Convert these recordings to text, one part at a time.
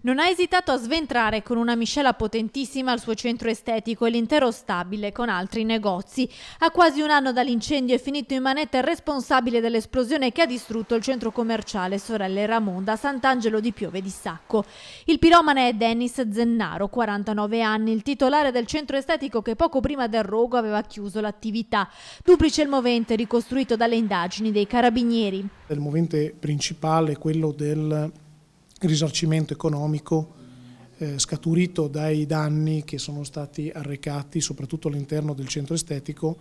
Non ha esitato a sventrare con una miscela potentissima il suo centro estetico e l'intero stabile con altri negozi. A quasi un anno dall'incendio è finito in manetta il responsabile dell'esplosione che ha distrutto il centro commerciale Sorelle Ramonda a Sant'Angelo di Piove di Sacco. Il piromane è Dennis Zennaro, 49 anni, il titolare del centro estetico che poco prima del rogo aveva chiuso l'attività. Duplice il movente ricostruito dalle indagini dei carabinieri. Il movente principale è quello del risarcimento economico eh, scaturito dai danni che sono stati arrecati soprattutto all'interno del centro estetico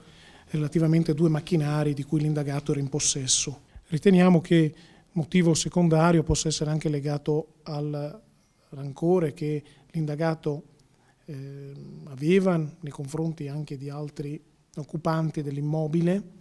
relativamente a due macchinari di cui l'indagato era in possesso. Riteniamo che motivo secondario possa essere anche legato al rancore che l'indagato eh, aveva nei confronti anche di altri occupanti dell'immobile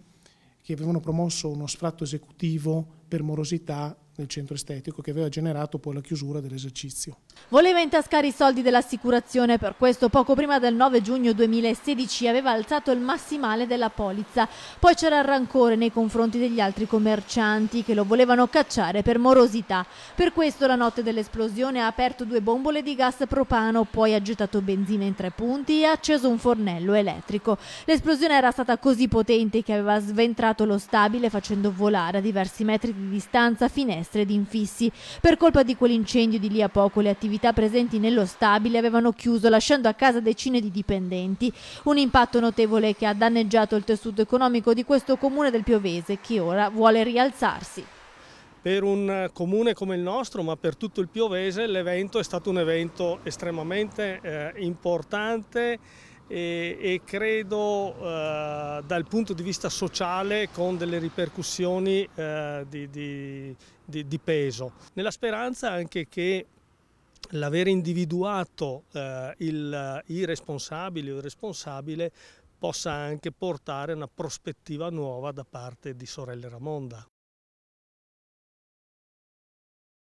che avevano promosso uno sfratto esecutivo per morosità del centro estetico che aveva generato poi la chiusura dell'esercizio. Voleva intascare i soldi dell'assicurazione, per questo poco prima del 9 giugno 2016 aveva alzato il massimale della polizza. Poi c'era il rancore nei confronti degli altri commercianti che lo volevano cacciare per morosità. Per questo la notte dell'esplosione ha aperto due bombole di gas propano, poi ha gettato benzina in tre punti e ha acceso un fornello elettrico. L'esplosione era stata così potente che aveva sventrato lo stabile facendo volare a diversi metri di distanza finestre finestre ed infissi. Per colpa di quell'incendio di lì a poco le attività presenti nello stabile avevano chiuso lasciando a casa decine di dipendenti. Un impatto notevole che ha danneggiato il tessuto economico di questo comune del Piovese che ora vuole rialzarsi. Per un comune come il nostro, ma per tutto il Piovese, l'evento è stato un evento estremamente eh, importante e, e credo eh, dal punto di vista sociale con delle ripercussioni eh, di, di, di, di peso. Nella speranza anche che l'aver individuato eh, il, i responsabili o il responsabile possa anche portare una prospettiva nuova da parte di Sorelle Ramonda.